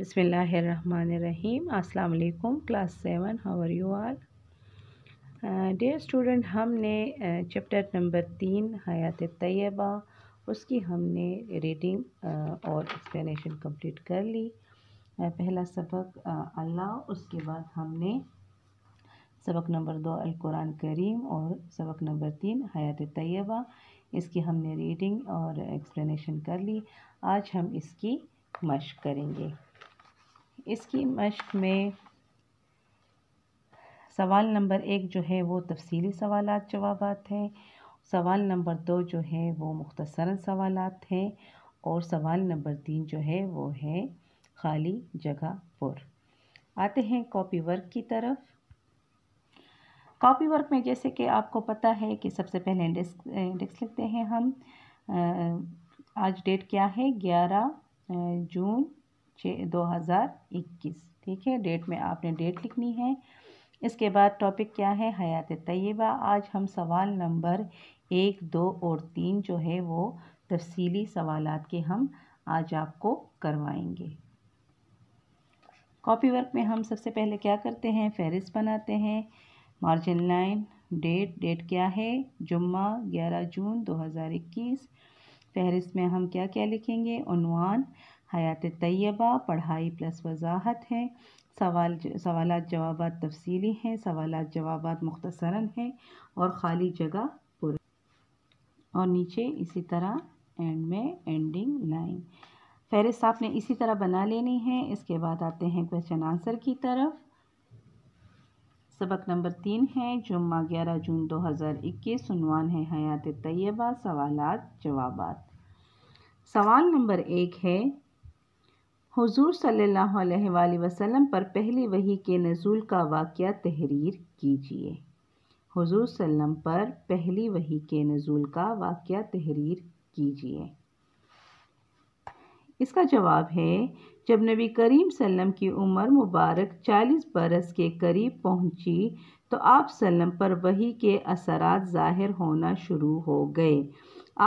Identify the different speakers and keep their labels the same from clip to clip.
Speaker 1: बिसमीम् अस्सलाम वालेकुम class seven how are you our dear student हमने चैप्टर नंबर तीन हयात तैयबा उसकी हमने रीडिंग और एक्सप्लेनेशन कंप्लीट कर ली पहला सबक अल्लाह उसके बाद हमने सबक नंबर दो अल कुरान करीम और सबक नंबर तीन हयात तैयबा इसकी हमने रीडिंग और एक्सप्लेनेशन कर ली आज हम इसकी मश करेंगे इसकी मश्क में सवाल नंबर एक जो है वो तफसीली सवाल जवाब हैं सवाल नंबर दो जो है वो मुख्तसरा सवाल हैं और सवाल नंबर तीन जो है वो है खाली जगह पर आते हैं कॉपी वर्क की तरफ कॉपी वर्क में जैसे कि आपको पता है कि सबसे पहले इंडेक्स इंडेक्स लिखते हैं हम आज डेट क्या है ग्यारह जून दो हज़ार इक्कीस ठीक है डेट में आपने डेट लिखनी है इसके बाद टॉपिक क्या है हयात तयबा आज हम सवाल नंबर एक दो और तीन जो है वो तफसीली सवाल के हम आज आपको करवाएंगे कॉपी वर्क में हम सबसे पहले क्या करते हैं फहरिस्त बनाते हैं मार्जिन लाइन डेट डेट क्या है जुम्मा ग्यारह जून दो हज़ार इक्कीस फहरिस्त में हम क्या क्या लिखेंगे उनवान हयात तैयबा पढ़ाई प्लस वजाहत है सवाल सवाल जवाब तफसीली हैं सवाल जवाब मुख्तसरा हैं और ख़ाली जगह पुर और नीचे इसी तरह एंड में एंडिंग लाइन फहरिस्त आपने इसी तरह बना लेनी है इसके बाद आते हैं क्वेश्चन आंसर की तरफ सबक नंबर तीन है जुम्मा ग्यारह जून दो हज़ार इक्कीस उनवान है हयात तैयबा सवाल जवाब सवाल नंबर एक है हुजूर सल्लल्लाहु अलैहि वसल्लम पर पहली वही के नजूल का वाक़ तहरीर कीजिए हुजूर सल्लम पर पहली वही के नजूल का वाक़ तहरीर कीजिए इसका जवाब है जब नबी करीम सल्लम की उम्र मुबारक 40 बरस के करीब पहुंची तो आप सल्लम पर वही के असरात ज़ाहिर होना शुरू हो गए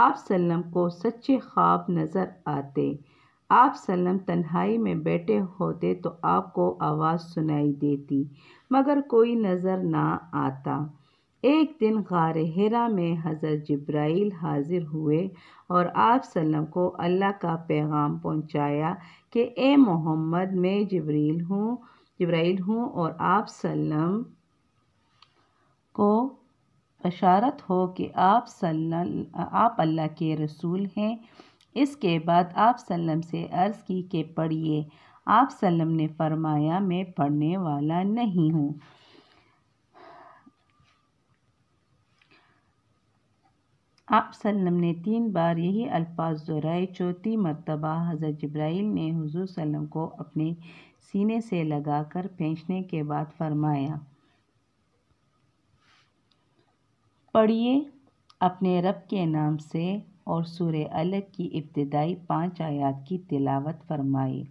Speaker 1: आप सल्लम को सच्चे ख्वाब नज़र आते आप सलम तन्हाई में बैठे होते तो आपको आवाज़ सुनाई देती मगर कोई नज़र ना आता एक दिन गार हिरा में हज़रत जब्राइल हाज़िर हुए और आप सलम को अल्लाह का पैगाम पहुंचाया कि ए मोहम्मद मैं जब्रील हूँ जब्राइल हूँ और आप सलम को बशारत हो कि आप सल्ला आप अल्लाह के रसूल हैं इसके बाद आप सल्लम से अर्ज़ की कि पढ़िए आप सल्लम ने फरमाया मैं पढ़ने वाला नहीं हूँ आप सल्लम ने तीन बार यही अल्फाज दोहराए चौथी मरतबा हज़रत जब्राइल ने हुजूर सल्लम को अपने सीने से लगाकर फेंचने के बाद फरमाया पढ़िए अपने रब के नाम से और सूर अलग की इब्तदाई पाँच आयात की तिलावत फरमाई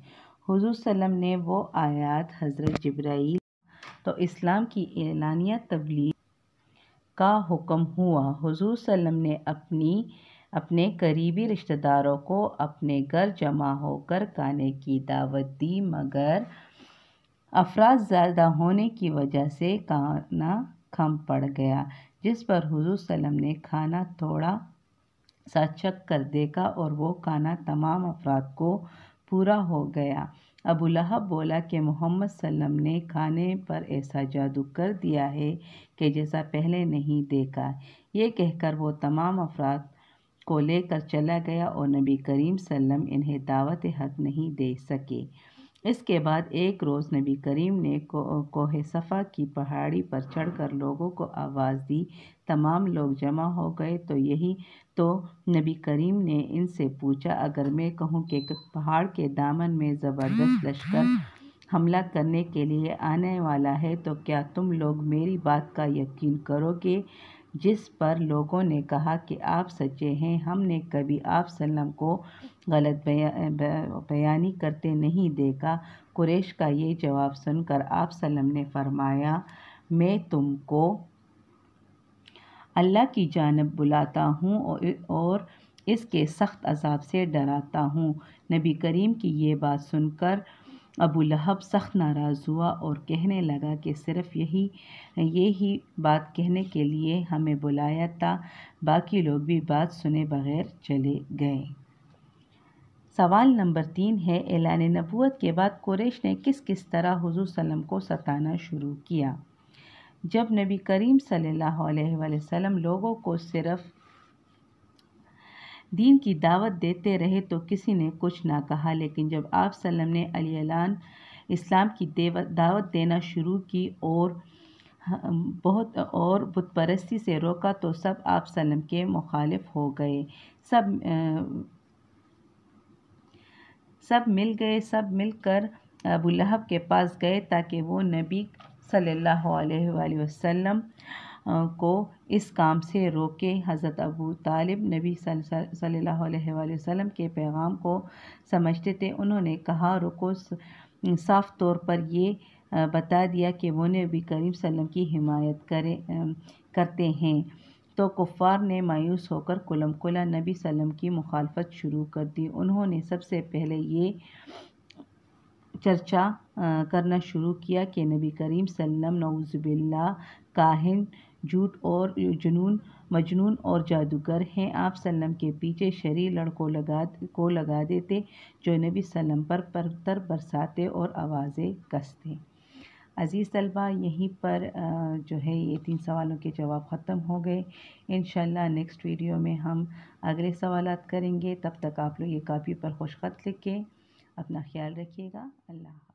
Speaker 1: हुजूर सलम ने वो आयात हज़रत जब्राई तो इस्लाम की एलानिया तबलीग का हुक्म हुआ हजूर सलम ने अपनी अपने करीबी रिश्तेदारों को अपने घर जमा होकर खाने की दावत दी मगर अफराज ज़्यादा होने की वजह से खाना खम पड़ गया जिस पर हजू सलम ने खाना थोड़ा साक्षक कर देखा और वो खाना तमाम अफराद को पूरा हो गया अबू लहब बोला कि मोहम्मद सल्लम ने खाने पर ऐसा जादू कर दिया है कि जैसा पहले नहीं देखा ये कहकर वो तमाम अफराद को लेकर चला गया और नबी करीम सल्लम इन्हें दावत हक नहीं दे सके इसके बाद एक रोज़ नबी करीम ने कोह सफ़ा की पहाड़ी पर चढ़कर लोगों को आवाज़ दी तमाम लोग जमा हो गए तो यही तो नबी करीम ने इनसे पूछा अगर मैं कहूँ कि पहाड़ के दामन में ज़बरदस्त हम्म, लश्कर हम्म। हमला करने के लिए आने वाला है तो क्या तुम लोग मेरी बात का यकीन करोगे जिस पर लोगों ने कहा कि आप सच्चे हैं हमने कभी आप सल्लम को गलत बया, बयानी करते नहीं देखा कुरेश का ये जवाब सुनकर आप सल्लम ने फरमाया मैं तुमको अल्लाह की जानब बुलाता हूँ और इसके सख्त अजाब से डराता हूँ नबी करीम की ये बात सुनकर अबू लहब सख्त नाराज़ हुआ और कहने लगा कि सिर्फ़ यही यही बात कहने के लिए हमें बुलाया था बाकी लोग भी बात सुने बगैर चले गए सवाल नंबर तीन है एलान नबूत के बाद कुरेश ने किस किस तरह हुजूर सल्लम को सताना शुरू किया जब नबी करीम सल्लल्लाहु अलैहि वसल्लम लोगों को सिर्फ़ दीन की दावत देते रहे तो किसी ने कुछ ना कहा लेकिन जब आप सल्लम ने अलीलान इस्लाम की दावत देना शुरू की और बहुत और बुतपरस्ती से रोका तो सब आप सल्लम के मुखालिफ हो गए सब सब मिल गए सब मिलकर अबू लहब के पास गए ताकि वो नबी सल्लल्लाहु अलैहि वसल्लम को इस काम से रोके हज़रत अबू तालिब नबी सल्लल्लाहु अलैहि वसल्लम के पैगाम को समझते थे उन्होंने कहा रुको साफ तौर पर ये बता दिया कि वो नबी करीम सल्लम की हिमायत करें करते हैं तो कुफ़ार ने मायूस होकर कुलम कुला नबी सल्लम की मुखालफत शुरू कर दी उन्होंने सबसे पहले ये चर्चा करना शुरू किया कि नबी करीम सल्लम नौज़बिल्ला काहिन झूठ और जुनून मजनून और जादूगर हैं आप सल्लम के पीछे शरी लड़कों लगा को लगा देते जो नबी सल्लम पर परतर बरसाते और आवाज़ें कसते अज़ीज़ तलबा यहीं पर जो है ये तीन सवालों के जवाब ख़त्म हो गए इन नेक्स्ट वीडियो में हम अगले सवाल करेंगे तब तक आप लोग ये कापी पर खुशखत लिखें अपना ख्याल रखिएगा अल्लाह